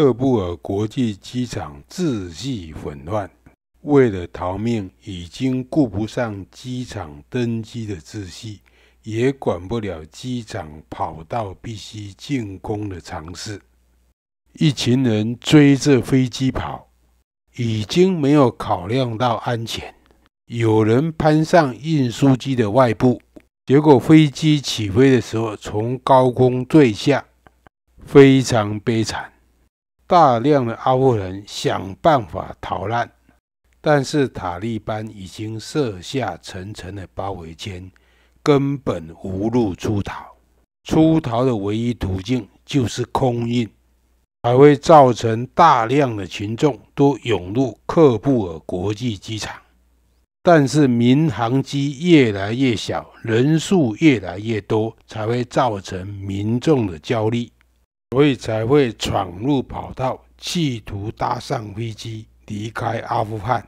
赫布尔国际机场秩序混乱，为了逃命，已经顾不上机场登机的秩序，也管不了机场跑道必须进攻的常识。一群人追着飞机跑，已经没有考量到安全。有人攀上运输机的外部，结果飞机起飞的时候从高空坠下，非常悲惨。大量的阿富汗人想办法逃难，但是塔利班已经设下层层的包围圈，根本无路出逃。出逃的唯一途径就是空运，还会造成大量的群众都涌入喀布尔国际机场。但是民航机越来越小，人数越来越多，才会造成民众的焦虑。所以才会闯入跑道，企图搭上飞机离开阿富汗。